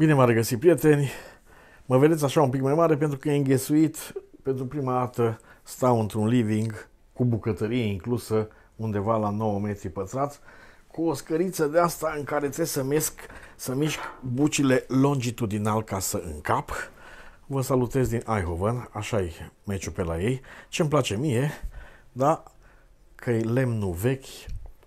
Bine m-a regăsit, prieteni! Mă vedeți așa un pic mai mare pentru că e înghesuit. Pentru prima dată stau într-un living cu bucătărie inclusă undeva la 9 metri pătrați cu o scăriță de asta în care trebuie să, mesc, să mișc bucile longitudinal ca să încap. Vă salutez din Eichhoven, așa e meciul pe la ei. ce îmi place mie, da, că e lemnul vechi,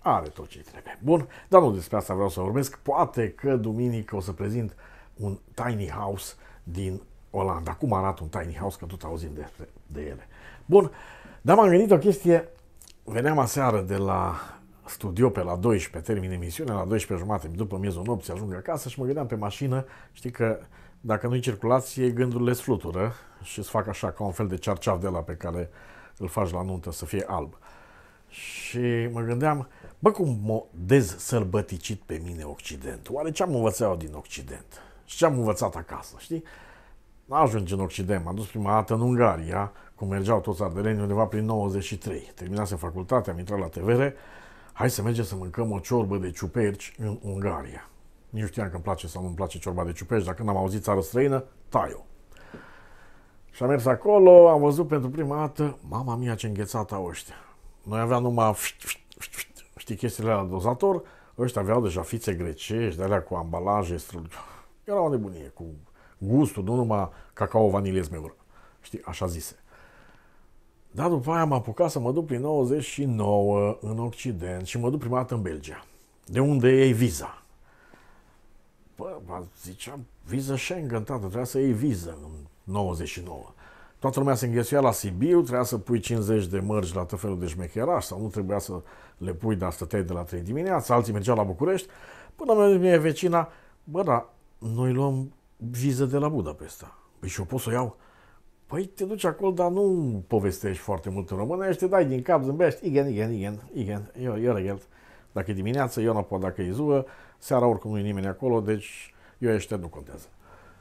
are tot ce trebuie. Bun, dar nu despre asta vreau să vorbesc. Poate că duminică o să prezint un tiny house din Olanda. Cum arată un tiny house, că tot auzim despre, de ele. Bun, dar m-am gândit o chestie, veneam aseară de la studio pe la 12, termin emisiunea la 12 jumate, după miezul nopții ajung acasă și mă gândeam pe mașină, știi că dacă nu-i circulație, gândurile îți flutură și îți fac așa ca un fel de cearceaf de la pe care îl faci la nuntă să fie alb. Și mă gândeam, bă, cum m-o dezsărbăticit pe mine Occidentul? Oare ce am învățat eu din Occident? și ce am învățat acasă, știi? Ajunge în Occident, m-am dus prima dată în Ungaria, cum mergeau toți ardeleni undeva prin 93. Terminase facultatea, am intrat la TVR, hai să mergem să mâncăm o ciorbă de ciuperci în Ungaria. Nu știam că îmi place sau nu-mi place ciorba de ciuperci, dacă n-am auzit țară străină, tai-o. Și am mers acolo, am văzut pentru prima dată, mama mea ce înghețată au ăștia. Noi aveam numai, știi, chestiile la dozator, ăștia aveau deja fițe grecești, de alea cu ambalaje, struguri. Era o nebunie cu gustul, nu numai cacao, vanilie, zmeură. Știi, așa zise. Dar după aia am apucat să mă duc prin 99 în Occident și mă duc prima dată în Belgia. De unde e viza? Bă, ziceam, viză Schengen, tată, trebuia să iei viză în 99. Toată lumea se înghesuia la Sibiu, trebuia să pui 50 de mărgi la tot felul de șmecheraș sau nu trebuia să le pui, dar stăteai de la 3 dimineața, alții mergeau la București, până mi-a vecina, bă, da, noi luăm viză de la Budapesta. Păi și eu pot să o iau? Păi te duci acolo, dar nu povestești foarte mult în românești, te dai din cap, zâmbești, igen, igen, igen, igen, eu, eu regel. Dacă e dimineață, eu n dacă e ziua, seara oricum nu e nimeni acolo, deci eu ăștia nu contează.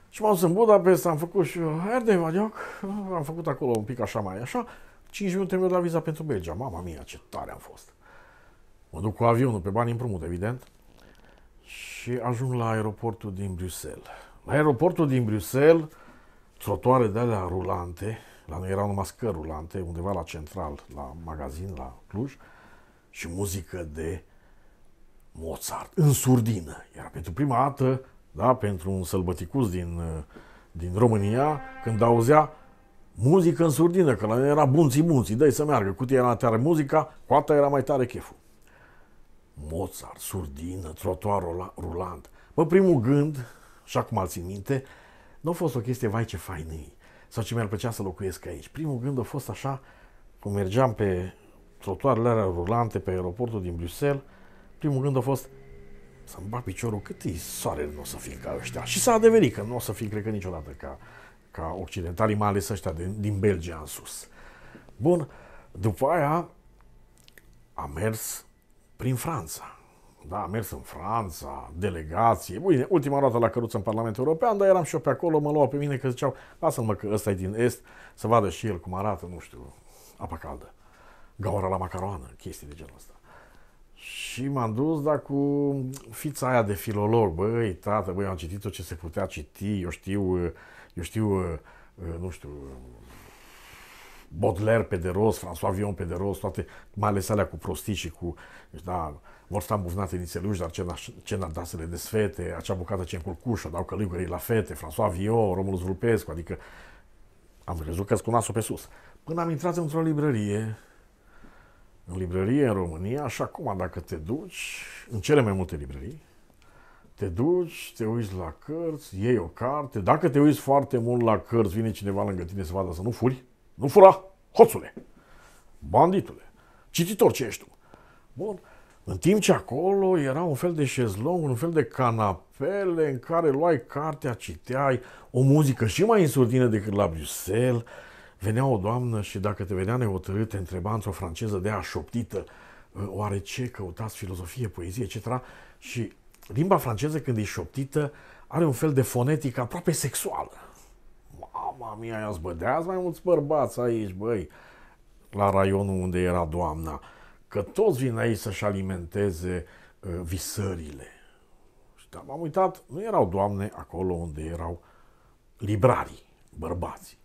Și m-am dus în Budapesta, am făcut și Erdei Vadioc, am făcut acolo un pic așa mai așa, 5 minute mi-au dat viza pentru Belgia. Mama mia, ce tare am fost! Mă duc cu avionul pe bani împrumut, evident și ajung la aeroportul din Bruxelles. La aeroportul din Bruxelles, trotoare de alea rulante, la noi erau numai scări rulante, undeva la central, la magazin, la Cluj, și muzică de Mozart, în surdină. Era pentru prima dată, da, pentru un sălbăticus din, uh, din România, când auzea muzică în surdină, că la noi era bunții bunții, dai să meargă, cutia era tare muzica, cu era mai tare cheful. Mozart, surdină, trotuar rulant. Mă, primul gând, și acum îl țin minte, nu a fost o chestie, vai ce fain e, sau ce mi-ar plăcea să locuiesc aici. Primul gând a fost așa, cum mergeam pe trotuarele alea rulante pe aeroportul din Bruxelles, primul gând a fost să-mi bag piciorul cât e soare nu o să fie ca ăștia. Și s-a adeverit că nu o să fie, cred că niciodată, ca, ca occidentalii, mai ales ăștia din, din Belgia în sus. Bun, după aia am mers prin Franța. Da, am mers în Franța, delegație. Bine, ultima dată la căruță în Parlamentul European, dar eram și eu pe acolo, mă luau pe mine că ziceau, lasă-mă că ăsta e din Est, să vadă și el cum arată, nu știu, apa caldă, gaură la macaroană, chestii de genul ăsta. Și m-am dus, dar cu fița aia de filolog, băi, tată, băi, am citit tot ce se putea citi, eu știu, eu știu, nu știu, Baudelaire pe de rost, François Vion, pe de rost, toate, mai ales alea cu prostii și cu, deci, da, vor sta din nițeluși, dar ce, n-a ce să le desfete, acea bucată ce încurcușă, dau călugării la fete, François Vion, Romulus Vulpescu, adică am crezut că-s cu nasul pe sus. Până am intrat într-o librărie, în librărie în România, așa cum dacă te duci, în cele mai multe librării, te duci, te uiți la cărți, iei o carte, dacă te uiți foarte mult la cărți, vine cineva lângă tine să vadă să nu furi, nu fura, hoțule, banditule, cititor ce ești tu. Bun. În timp ce acolo era un fel de șezlong, un fel de canapele în care luai cartea, citeai o muzică și mai insurdină decât la Bruxelles, venea o doamnă și dacă te vedea nehotărât, te întreba într-o franceză de așoptită, ă, oare ce căutați filozofie, poezie, etc. Și limba franceză, când e șoptită, are un fel de fonetică aproape sexuală mama mia, i-am zbădeați mai mulți bărbați aici, băi, la raionul unde era doamna, că toți vin aici să-și alimenteze uh, visările. Și da, m-am uitat, nu erau doamne acolo unde erau librarii, bărbații.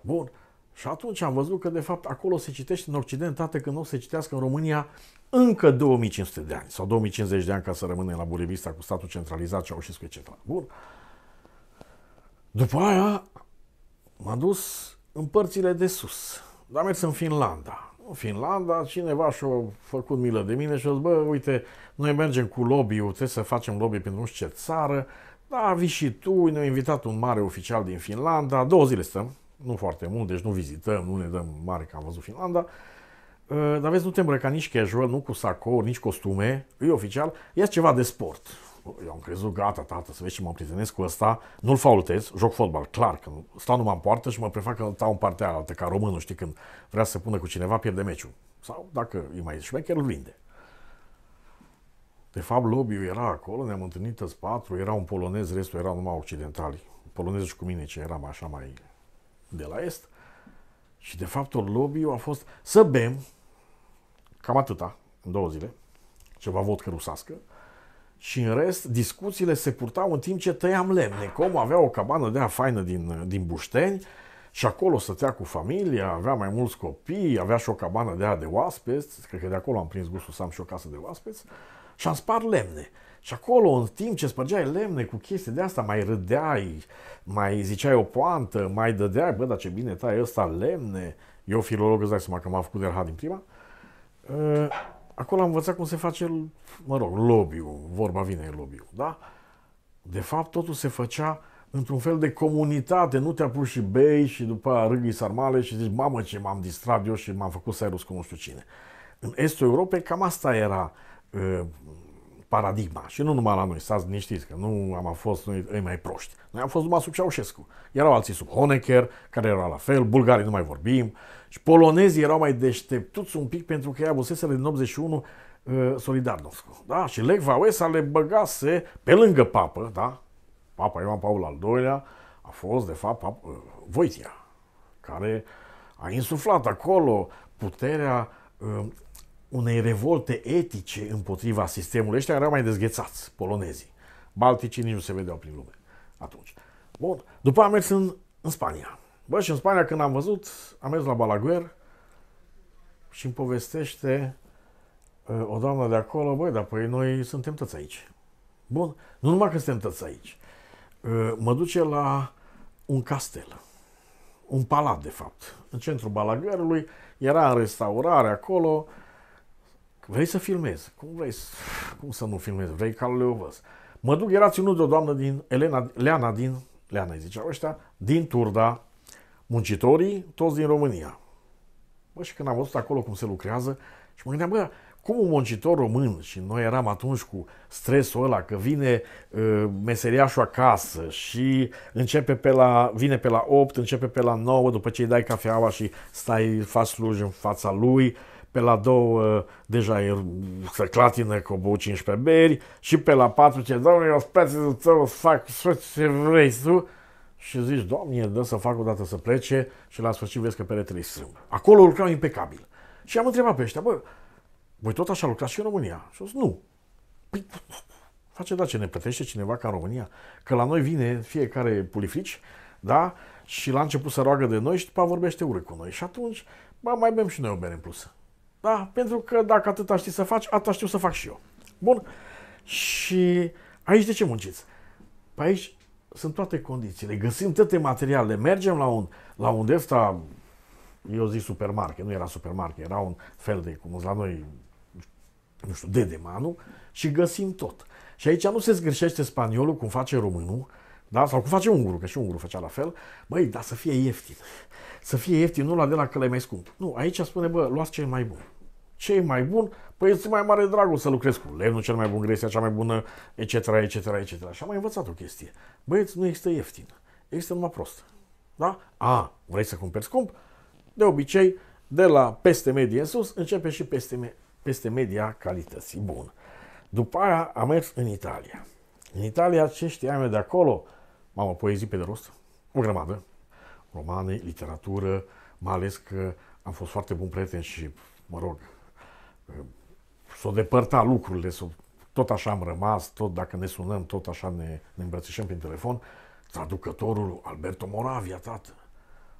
Bun, și atunci am văzut că, de fapt, acolo se citește în Occident, toate când nu se citească în România încă 2500 de ani sau 2050 de ani ca să rămâne la Burevista cu statul centralizat, Ceaușescu, etc. Bun. După aia m a dus în părțile de sus. Dar mers în Finlanda. În Finlanda cineva și-a făcut milă de mine și a zis, bă, uite, noi mergem cu lobby-ul, trebuie să facem lobby pentru nu știu ce țară, da, vii și tu, ne-a invitat un mare oficial din Finlanda, două zile stăm, nu foarte mult, deci nu vizităm, nu ne dăm mare că am văzut Finlanda, ă, dar vezi, nu te îmbrăca nici casual, nu cu sacouri, nici costume, e oficial, ia ceva de sport eu am crezut, gata, tată, să vezi și mă prietenesc cu ăsta, nu-l faultez, joc fotbal, clar, că stau numai în poartă și mă prefac că stau în partea altă, ca românul, știi, când vrea să se pună cu cineva, pierde meciul. Sau, dacă e mai șmecher, îl vinde. De fapt, lobby-ul era acolo, ne-am întâlnit în patru, era un polonez, restul erau numai occidentali. polonezi și cu mine, ce eram așa mai de la est. Și, de fapt, lobby-ul a fost să bem, cam atâta, în două zile, ceva vodcă rusească, și în rest discuțiile se purtau în timp ce tăiam lemne. Cum avea o cabană de faină din, din Bușteni și acolo stătea cu familia, avea mai mulți copii, avea și o cabană de de oaspeți, cred că de acolo am prins gustul să am și o casă de oaspeți, și am spart lemne. Și acolo, în timp ce spărgeai lemne cu chestii de asta, mai râdeai, mai ziceai o poantă, mai dădeai, bă, dar ce bine tai ăsta lemne. Eu, filolog, îți dai seama că m-am făcut de din prima. Uh, Acolo am învățat cum se face, mă rog, lobby-ul, vorba vine lobby-ul, da? De fapt, totul se făcea într-un fel de comunitate, nu te apuci și bei și după aia râghi sarmale și zici, mamă ce m-am distrat eu și m-am făcut serus cu nu știu cine. În estul Europei cam asta era uh, paradigma. Și nu numai la noi, stați liniștiți, că nu am fost noi ei mai proști. Noi am fost numai sub Ceaușescu. Erau alții sub Honecker, care era la fel, bulgarii nu mai vorbim. Și polonezii erau mai deșteptuți un pic pentru că ei abuseseră din 81 uh, Solidarnosc. Da? Și Lech Wałęsa le băgase pe lângă papă, da? Papa Ioan Paul al II-lea a fost, de fapt, papă, uh, Voitia, care a insuflat acolo puterea uh, unei revolte etice împotriva sistemului ăștia erau mai dezghețați, polonezii. Balticii nici nu se vedeau prin lume atunci. Bun, după am mers în, în Spania. Bă, și în Spania când am văzut, am mers la Balaguer și îmi povestește uh, o doamnă de acolo, băi, dar păi noi suntem toți aici. Bun, nu numai că suntem toți aici. Uh, mă duce la un castel, un palat de fapt, în centrul Balaguerului, era în restaurare acolo, uh, Vrei să filmezi? Cum vrei să, cum să nu filmezi? Vrei ca le Leovăz? Mă duc, era ținut de o doamnă din Elena, Leana din, Leana îi ziceau ăștia, din Turda, muncitorii, toți din România. Bă, și când am văzut acolo cum se lucrează, și mă gândeam, bă, cum un muncitor român, și noi eram atunci cu stresul ăla că vine uh, meseriașul acasă și începe pe la, vine pe la 8, începe pe la 9, după ce îi dai cafeaua și stai, faci sluj în fața lui, uh, pe la două uh, deja e, uh, se clatină cu bou 15 beri și pe la patru ce domnule, eu spațiul să să fac ce vrei tu și zici, doamne, dă să fac o dată să plece și la sfârșit vezi că peretele strâmbă. Acolo lucrau impecabil. Și am întrebat pe ăștia, bă, voi tot așa lucrați și în România? Și zis, nu. Păi, face da ce ne plătește cineva ca în România. Că la noi vine fiecare pulifici, da? Și la început să roagă de noi și după vorbește urât cu noi. Și atunci, bă, mai bem și noi o bere în plus. Da? Pentru că dacă atâta știi să faci, atâta știu să fac și eu. Bun? Și aici de ce munciți? Pe păi aici sunt toate condițiile. Găsim toate materialele. Mergem la un, la un ăsta, eu zic supermarket, nu era supermarket, era un fel de, cum la noi, nu știu, de demanul și găsim tot. Și aici nu se zgârșește spaniolul cum face românul, da? Sau cum face ungurul, că și ungurul făcea la fel. Băi, dar să fie ieftin. Să fie ieftin, nu la de la că mai scump. Nu, aici spune, bă, luați ce e mai bun. Ce e mai bun? Păi este mai mare dragul să lucrezi cu lemnul cel mai bun, gresia cea mai bună, etc., etc., etc. Și am mai învățat o chestie. Băieți, nu există ieftin. Există numai prost. Da? A, vrei să cumperi scump? De obicei, de la peste medie în sus, începe și peste, me- peste media calității. Bun. După aia am mers în Italia. În Italia, ce știam eu de acolo? Mamă, poezii pe de rost, o grămadă, romane, literatură, mai ales că am fost foarte bun prieten și, mă rog, s-o depărta lucrurile, s-o, tot așa am rămas, tot dacă ne sunăm, tot așa ne, ne îmbrățișăm prin telefon, traducătorul Alberto Moravia, tată,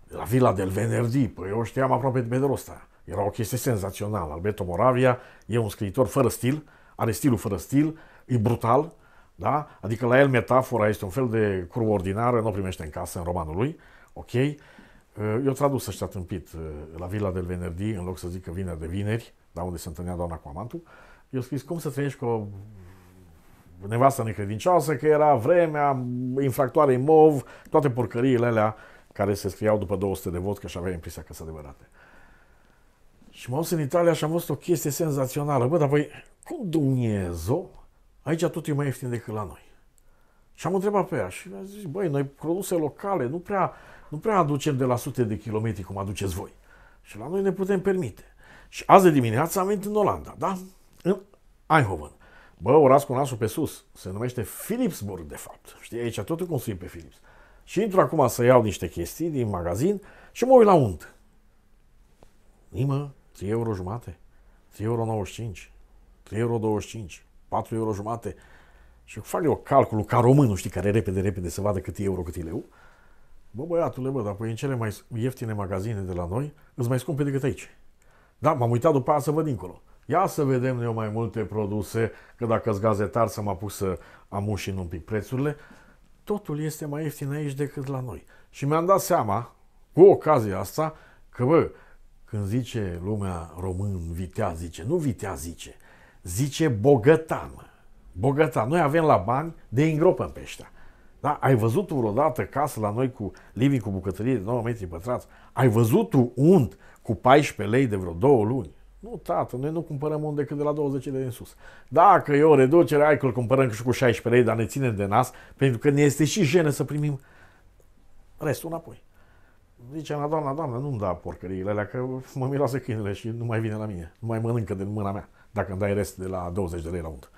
de la Villa del Venerdi, păi eu știam aproape de Bedrosta. Era o chestie senzațională. Alberto Moravia e un scriitor fără stil, are stilul fără stil, e brutal, da? Adică la el metafora este un fel de curvă ordinară, nu o primește în casă, în romanul lui. Ok? Eh, eu tradus să și tâmpit eh, la Villa del Venerdi, în loc să zic că vineri de vineri, da, unde se întâlnea doamna cu amantul, eu scris cum să trăiești cu o nevastă necredincioasă, că era vremea, infractoare MOV, toate porcăriile alea care se scriau după 200 de vot, că și avea impresia că sunt adevărate. Și m-am dus în Italia și am văzut o chestie senzațională. Bă, dar voi, păi, cum Dumnezeu aici tot e mai ieftin decât la noi. Și am întrebat pe ea și mi-a zis, băi, noi produse locale nu prea, nu prea aducem de la sute de kilometri cum aduceți voi. Și la noi ne putem permite. Și azi de dimineață am venit în Olanda, da? În Eindhoven. Bă, oraș cu nasul pe sus. Se numește Philipsburg, de fapt. Știi, aici totul construit pe Philips. Și intru acum să iau niște chestii din magazin și mă uit la unt. Nimă, 3 euro jumate, 3 euro 95, 3 euro 25. 4 euro jumate. Și fac eu calculul ca românul, știi, care repede, repede să vadă cât e euro, cât e leu. Bă, băiatule, bă, dar păi în cele mai ieftine magazine de la noi, îți mai scumpe decât aici. Da, m-am uitat după aia să văd dincolo. Ia să vedem eu mai multe produse, că dacă sunt gazetar să mă apuc să amușin un pic prețurile, totul este mai ieftin aici decât la noi. Și mi-am dat seama, cu ocazia asta, că, bă, când zice lumea român, vitea zice, nu vitea zice, zice bogătan. Bogătan. Noi avem la bani de îngropăm pe ăștia. Da? Ai văzut vreodată casă la noi cu living cu bucătărie de 9 metri pătrați? Ai văzut un unt cu 14 lei de vreo două luni? Nu, tată, noi nu cumpărăm unde decât de la 20 de lei în sus. Dacă e o reducere, ai că îl cumpărăm și cu 16 lei, dar ne ținem de nas, pentru că ne este și jenă să primim restul înapoi. Zice, la doamna, doamna, nu-mi da porcăriile alea, că mă miroase câinele și nu mai vine la mine, nu mai mănâncă din mâna mea dacă îmi dai rest de la 20 de lei la unt.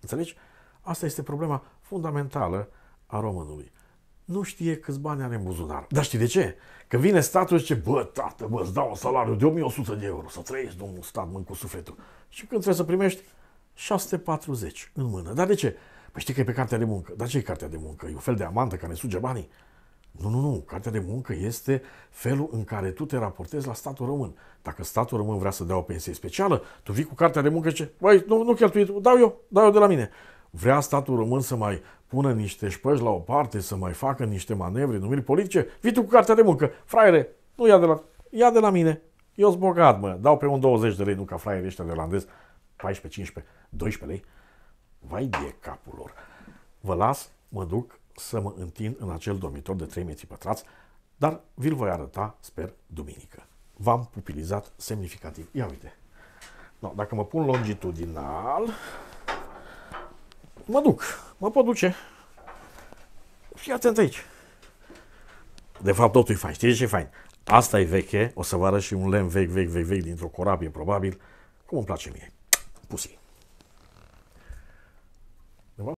Înțelegi? Asta este problema fundamentală a românului. Nu știe câți bani are în buzunar. Dar știi de ce? Că vine statul și zice, bă, tată, bă, îți dau un salariu de 1100 de euro, să trăiești, domnul stat, mânc cu sufletul. Și când trebuie să primești 640 în mână. Dar de ce? Păi știi că e pe cartea de muncă. Dar ce e cartea de muncă? E un fel de amantă care ne suge banii? Nu, nu, nu. Cartea de muncă este felul în care tu te raportezi la statul român. Dacă statul român vrea să dea o pensie specială, tu vii cu cartea de muncă și ce? băi, nu, nu cheltui tu, dau eu, dau eu de la mine. Vrea statul român să mai pună niște șpăși la o parte, să mai facă niște manevre, numiri politice? Vii tu cu cartea de muncă. Fraiere, nu ia de la, ia de la mine. Eu sunt bogat, mă. Dau pe un 20 de lei, nu ca fraierii ăștia de olandez. 14, 15, 12 lei. Vai de capul lor. Vă las, mă duc, să mă întind în acel dormitor de 3 metri pătrați, dar vi-l voi arăta, sper, duminică. V-am pupilizat semnificativ. Ia uite. No, dacă mă pun longitudinal, mă duc, mă pot duce. Fii atent aici. De fapt, totul e fain. Știi ce e fain? Asta e veche, o să vă arăt și un lemn vechi, vechi, vechi, vechi, dintr-o corabie, probabil. Cum îmi place mie. Pusi.